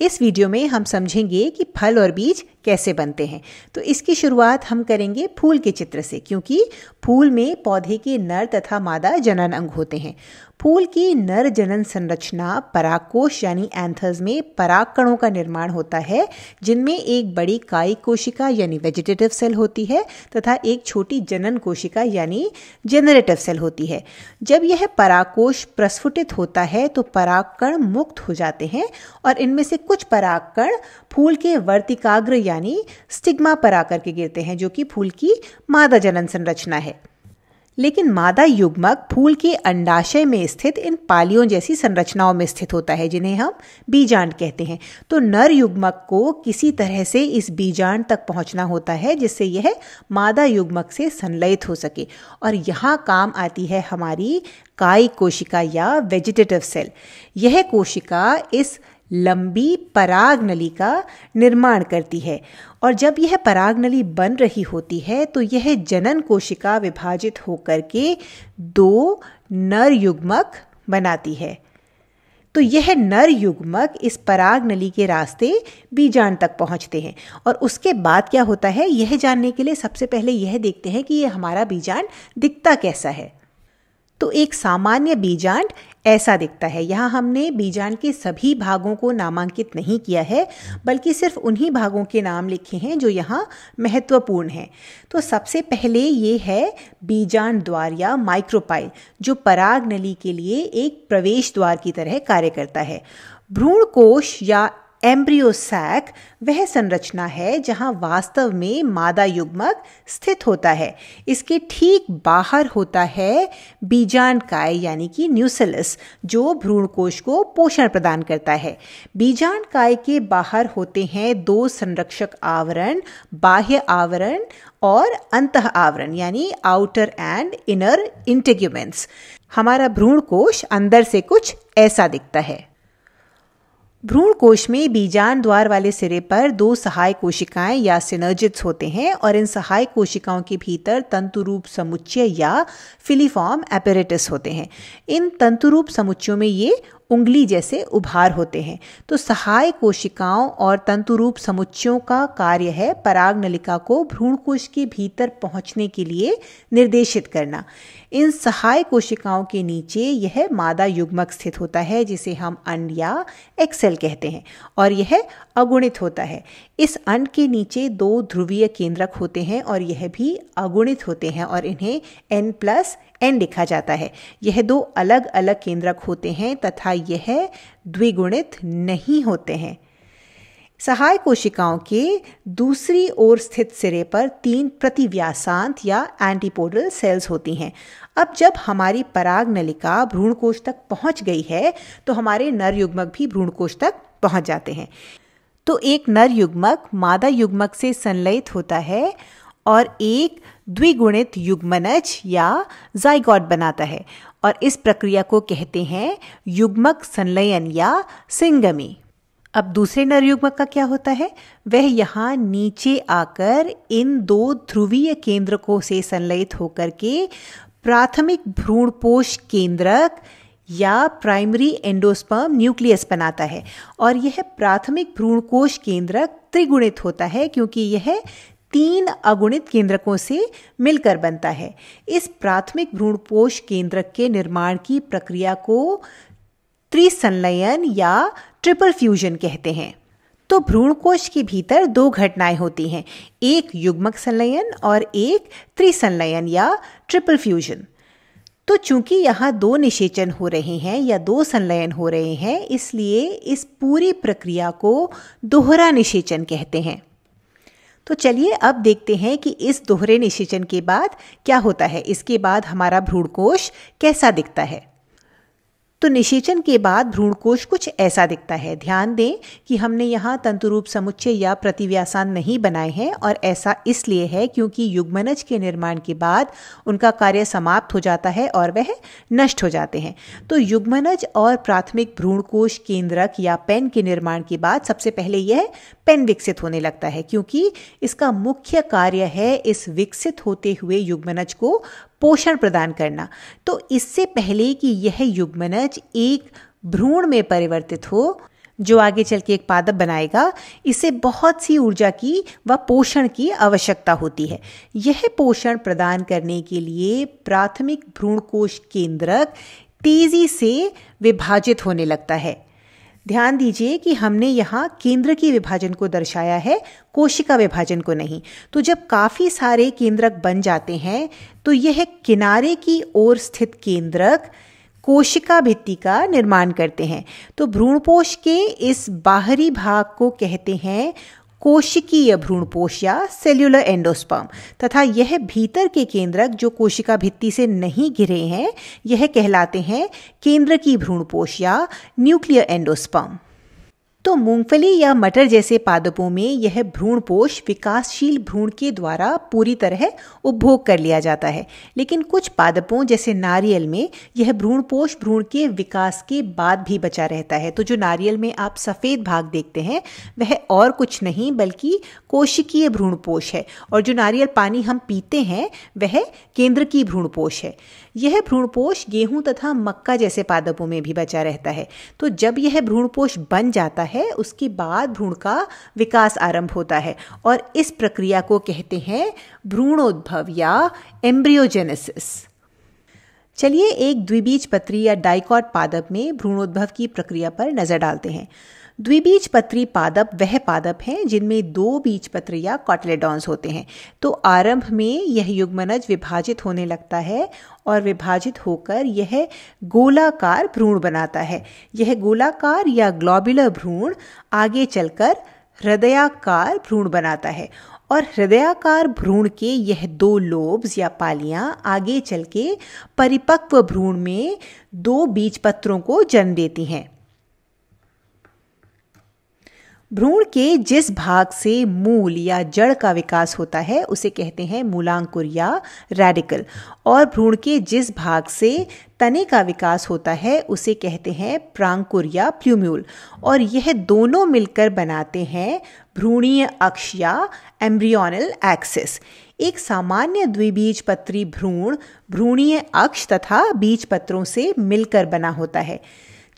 इस वीडियो में हम समझेंगे कि फल और बीज कैसे बनते हैं तो इसकी शुरुआत हम करेंगे फूल के चित्र से क्योंकि फूल में पौधे के नर तथा मादा जनन अंग होते हैं फूल की नर जनन संरचना पराकोश यानी एंथर्स में पराकणों का निर्माण होता है जिनमें एक बड़ी काई कोशिका यानी वेजिटेटिव सेल होती है तथा एक छोटी जनन कोशिका यानी जनरेटिव सेल होती है जब यह पराकोश प्रस्फुटित होता है तो पराकण मुक्त हो जाते हैं और इनमें से कुछ पराकण फूल के वर्तिकाग्र यानी स्टिग्मा पर आकर के गिरते हैं जो कि फूल की मादा जनन संरचना है लेकिन मादा युग्मक फूल के अंडाशय में स्थित इन पालियों जैसी संरचनाओं में स्थित होता है जिन्हें हम बीजांड कहते हैं तो नर युग्मक को किसी तरह से इस बीजांड तक पहुंचना होता है जिससे यह मादा युग्मक से संलयित हो सके और यहाँ काम आती है हमारी काई कोशिका या वेजिटेटिव सेल यह कोशिका इस लंबी पराग नली का निर्माण करती है और जब यह पराग नली बन रही होती है तो यह जनन कोशिका विभाजित होकर के दो नर युग्मक बनाती है तो यह नर युग्मक इस पराग नली के रास्ते बीजान तक पहुंचते हैं और उसके बाद क्या होता है यह जानने के लिए सबसे पहले यह देखते हैं कि यह हमारा बीजान दिखता कैसा है तो एक सामान्य बीजांड ऐसा दिखता है यहाँ हमने बीजांड के सभी भागों को नामांकित नहीं किया है बल्कि सिर्फ उन्हीं भागों के नाम लिखे हैं जो यहाँ महत्वपूर्ण हैं तो सबसे पहले ये है बीजांड द्वार या माइक्रोपाइल जो पराग नली के लिए एक प्रवेश द्वार की तरह कार्य करता है भ्रूण कोश या एम्ब्रियोसैक वह संरचना है जहां वास्तव में मादा युग्मक स्थित होता है इसके ठीक बाहर होता है काय यानी कि न्यूसलस जो भ्रूण कोश को पोषण प्रदान करता है काय के बाहर होते हैं दो संरक्षक आवरण बाह्य आवरण और अंत आवरण यानी आउटर एंड इनर इंटेग्यूमेंट्स हमारा भ्रूण कोश अंदर से कुछ ऐसा दिखता है भ्रूण कोश में बीजान द्वार वाले सिरे पर दो सहाय कोशिकाएं या सिनर्जिट्स होते हैं और इन सहाय कोशिकाओं के भीतर तंतुरूप समुच्चय या फिलीफॉर्म एपेरेटिस होते हैं इन तंतुरूप समुच्चयों में ये उंगली जैसे उभार होते हैं तो सहाय कोशिकाओं और तंतुरूप समुच्चयों का कार्य है पराग नलिका को भ्रूणकोश के भीतर पहुंचने के लिए निर्देशित करना इन सहाय कोशिकाओं के नीचे यह मादा युग्मक स्थित होता है जिसे हम अंड या एक्सेल कहते हैं और यह अगुणित होता है इस अंड के नीचे दो ध्रुवीय केंद्रक होते हैं और यह भी अगुणित होते हैं और इन्हें एन प्लस एन लिखा जाता है यह दो अलग अलग केंद्रक होते हैं तथा यह द्विगुणित नहीं होते हैं सहाय कोशिकाओं के दूसरी ओर स्थित सिरे पर तीन प्रतिव्यासांत या एंटीपोडल सेल्स होती हैं अब जब हमारी पराग नलिका भ्रूणकोश तक पहुंच गई है तो हमारे नर युग्मक भी भ्रूणकोश तक पहुंच जाते हैं तो एक नर युग्मक मादा युग्मक से संलयित होता है और एक द्विगुणित युग्मनज या जाइगॉड बनाता है और इस प्रक्रिया को कहते हैं युग्मक संलयन या सिंगमी अब दूसरे नर युग्मक का क्या होता है वह यहाँ नीचे आकर इन दो ध्रुवीय केंद्रकों से संलयित होकर के प्राथमिक भ्रूणपोष केंद्रक या प्राइमरी एंडोस्पर्म न्यूक्लियस बनाता है और यह प्राथमिक भ्रूणकोश केंद्रक त्रिगुणित होता है क्योंकि यह तीन अगुणित केंद्रकों से मिलकर बनता है इस प्राथमिक भ्रूणपोष केंद्रक के निर्माण की प्रक्रिया को त्रिसंलयन या ट्रिपल फ्यूजन कहते हैं तो भ्रूणकोश के भीतर दो घटनाएं होती हैं एक युग्मक संलयन और एक त्रिसंलयन या ट्रिपल फ्यूजन तो चूंकि यहाँ दो निषेचन हो रहे हैं या दो संलयन हो रहे हैं इसलिए इस पूरी प्रक्रिया को दोहरा निषेचन कहते हैं तो चलिए अब देखते हैं कि इस दोहरे निषेचन के बाद क्या होता है इसके बाद हमारा भ्रूणकोश कैसा दिखता है तो निषेचन के बाद भ्रूणकोश कुछ ऐसा दिखता है ध्यान दें कि हमने यहाँ तंतुरूप समुच्चय या प्रतिव्यासान नहीं बनाए हैं और ऐसा इसलिए है क्योंकि युग्मनज के निर्माण के बाद उनका कार्य समाप्त हो जाता है और वह नष्ट हो जाते हैं तो युग्मनज और प्राथमिक भ्रूणकोश केंद्रक या पेन के निर्माण के बाद सबसे पहले यह पेन विकसित होने लगता है क्योंकि इसका मुख्य कार्य है इस विकसित होते हुए युग्मनज को पोषण प्रदान करना तो इससे पहले कि यह युग्मनज एक भ्रूण में परिवर्तित हो जो आगे चल के एक पादप बनाएगा इसे बहुत सी ऊर्जा की व पोषण की आवश्यकता होती है यह पोषण प्रदान करने के लिए प्राथमिक भ्रूण कोश केंद्रक तेजी से विभाजित होने लगता है ध्यान दीजिए कि हमने यहाँ केंद्र की विभाजन को दर्शाया है कोशिका विभाजन को नहीं तो जब काफ़ी सारे केंद्रक बन जाते हैं तो यह किनारे की ओर स्थित केंद्रक कोशिका भित्ति का निर्माण करते हैं तो भ्रूणपोष के इस बाहरी भाग को कहते हैं कोशिकीय भ्रूणपोष या सेल्यूलर एंडोस्पर्म तथा यह भीतर के केंद्रक जो कोशिका भित्ति से नहीं घिरे हैं यह कहलाते हैं केंद्र की भ्रूणपोष या न्यूक्लियर एंडोस्पर्म तो मूंगफली या मटर जैसे पादपों में यह भ्रूणपोष विकासशील भ्रूण के द्वारा पूरी तरह उपभोग कर लिया जाता है लेकिन कुछ पादपों जैसे नारियल में यह भ्रूणपोष भ्रूण के विकास के बाद भी बचा रहता है तो जो नारियल में आप सफ़ेद भाग देखते हैं वह और कुछ नहीं बल्कि कोशिकीय भ्रूणपोष है और जो नारियल पानी हम पीते हैं वह केंद्र की भ्रूणपोष है यह भ्रूणपोष गेहूँ तथा मक्का जैसे पादपों में भी बचा रहता है तो जब यह भ्रूणपोष बन जाता है उसके बाद भ्रूण का विकास आरंभ होता है और इस प्रक्रिया को कहते हैं भ्रूणोद्भव या एम्ब्रियोजेनेसिस चलिए एक द्विबीज पत्री या डाइकॉट पादप में भ्रूणोद्भव की प्रक्रिया पर नजर डालते हैं द्विबीज पत्री पादप वह पादप हैं जिनमें दो बीज पत्र या कॉटलेडॉन्स होते हैं तो आरंभ में यह युग्मनज विभाजित होने लगता है और विभाजित होकर यह गोलाकार भ्रूण बनाता है यह गोलाकार या ग्लोबुलर भ्रूण आगे चलकर हृदयाकार भ्रूण बनाता है और हृदयाकार भ्रूण के यह दो लोब्स या पालियां आगे चल के परिपक्व भ्रूण में दो बीज पत्रों को जन्म देती हैं भ्रूण के जिस भाग से मूल या जड़ का विकास होता है उसे कहते हैं मूलांकुर या रेडिकल और भ्रूण के जिस भाग से तने का विकास होता है उसे कहते हैं प्रांकुर या प्ल्यूम्यूल और यह दोनों मिलकर बनाते हैं भ्रूणीय अक्ष या एम्ब्रियोनल एक्सिस एक सामान्य द्विबीजपत्री भ्रूण भ्रूणीय अक्ष तथा बीज पत्रों से मिलकर बना होता है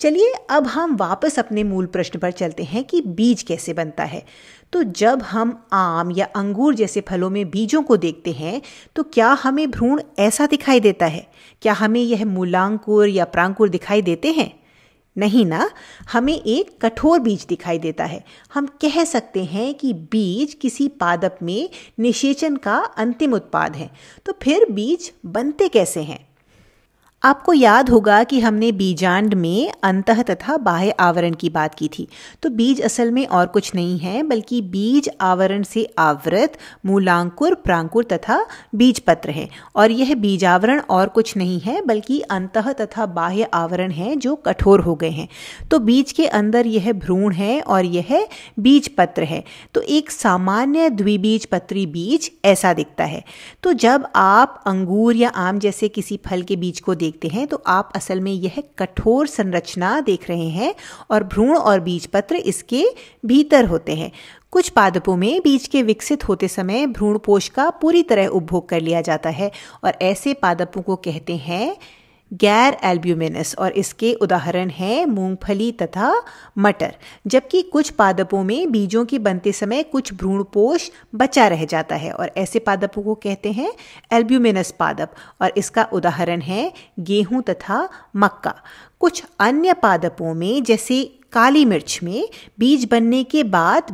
चलिए अब हम वापस अपने मूल प्रश्न पर चलते हैं कि बीज कैसे बनता है तो जब हम आम या अंगूर जैसे फलों में बीजों को देखते हैं तो क्या हमें भ्रूण ऐसा दिखाई देता है क्या हमें यह मूलांकुर या प्रांकुर दिखाई देते हैं नहीं ना हमें एक कठोर बीज दिखाई देता है हम कह सकते हैं कि बीज किसी पादप में निषेचन का अंतिम उत्पाद है तो फिर बीज बनते कैसे हैं आपको याद होगा कि हमने बीजांड में अंत तथा बाह्य आवरण की बात की थी तो बीज असल में और कुछ नहीं है बल्कि बीज आवरण से आवृत मूलांकुर प्रांकुर तथा बीज पत्र है और यह बीज आवरण और कुछ नहीं है बल्कि अंत तथा बाह्य आवरण है जो कठोर हो गए हैं तो बीज के अंदर यह भ्रूण है और यह बीज पत्र है तो एक सामान्य द्विबीज पत्री बीज ऐसा दिखता है तो जब आप अंगूर या आम जैसे किसी फल के बीज को देख देखते हैं तो आप असल में यह कठोर संरचना देख रहे हैं और भ्रूण और बीजपत्र इसके भीतर होते हैं कुछ पादपों में बीज के विकसित होते समय भ्रूणपोष का पूरी तरह उपभोग कर लिया जाता है और ऐसे पादपों को कहते हैं गैर एल्ब्यूमिनस और इसके उदाहरण हैं मूंगफली तथा मटर जबकि कुछ पादपों में बीजों की बनते समय कुछ भ्रूणपोष बचा रह जाता है और ऐसे पादपों को कहते हैं एल्ब्यूमिनस पादप और इसका उदाहरण है गेहूं तथा मक्का कुछ अन्य पादपों में जैसे काली मिर्च में बीज बनने के बाद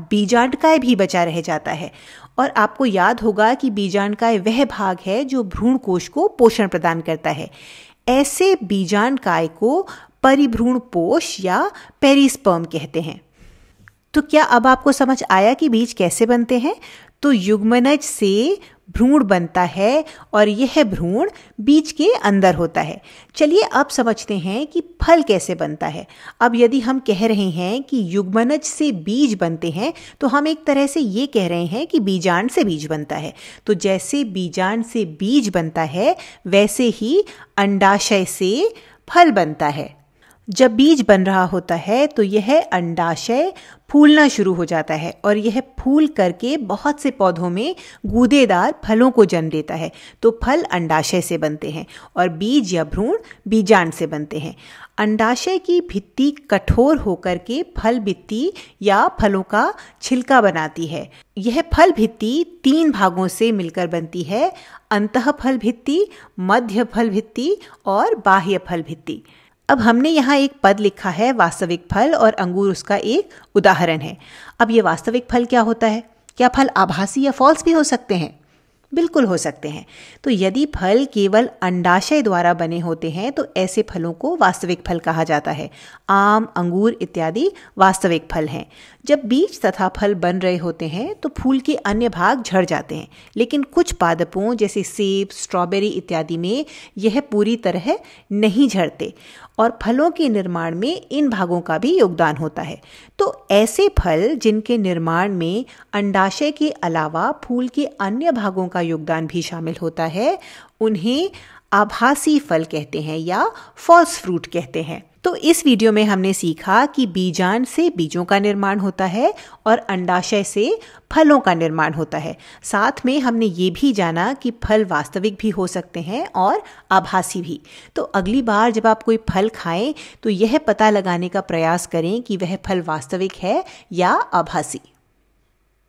का भी बचा रह जाता है और आपको याद होगा कि का वह भाग है जो भ्रूण कोष को पोषण प्रदान करता है ऐसे बीजान काय को परिभ्रूण पोष या पेरिस्पर्म कहते हैं तो क्या अब आपको समझ आया कि बीज कैसे बनते हैं तो युग्मनज से भ्रूण बनता है और यह भ्रूण बीज के अंदर होता है चलिए अब समझते हैं कि फल कैसे बनता है अब यदि हम कह रहे हैं कि युग्मनज से बीज बनते हैं तो हम एक तरह से ये कह रहे हैं कि बीजांड से बीज बनता है तो जैसे बीजांड से बीज बनता है वैसे ही अंडाशय से फल बनता है जब बीज बन रहा होता है तो यह अंडाशय फूलना शुरू हो जाता है और यह फूल करके बहुत से पौधों में गूदेदार फलों को जन्म देता है तो फल अंडाशय से बनते हैं और बीज या भ्रूण बीजांड से बनते हैं अंडाशय की भित्ति कठोर होकर के फल भित्ति या फलों का छिलका बनाती है यह फल भित्ति तीन भागों से मिलकर बनती है अंत फल भित्ति मध्य फल भित्ति और बाह्य फल भित्ति अब हमने यहाँ एक पद लिखा है वास्तविक फल और अंगूर उसका एक उदाहरण है अब ये वास्तविक फल क्या होता है क्या फल आभासी या फॉल्स भी हो सकते हैं बिल्कुल हो सकते हैं तो यदि फल केवल अंडाशय द्वारा बने होते हैं तो ऐसे फलों को वास्तविक फल कहा जाता है आम अंगूर इत्यादि वास्तविक फल हैं जब बीज तथा फल बन रहे होते हैं तो फूल के अन्य भाग झड़ जाते हैं लेकिन कुछ पादपों जैसे सेब स्ट्रॉबेरी इत्यादि में यह पूरी तरह नहीं झड़ते और फलों के निर्माण में इन भागों का भी योगदान होता है तो ऐसे फल जिनके निर्माण में अंडाशय के अलावा फूल के अन्य भागों का योगदान भी शामिल होता है उन्हें आभासी फल कहते हैं या फॉल्स फ्रूट कहते हैं तो इस वीडियो में हमने सीखा कि बीजान से बीजों का निर्माण होता है और अंडाशय से फलों का निर्माण होता है साथ में हमने ये भी जाना कि फल वास्तविक भी हो सकते हैं और आभासी भी तो अगली बार जब आप कोई फल खाएं तो यह पता लगाने का प्रयास करें कि वह फल वास्तविक है या आभासी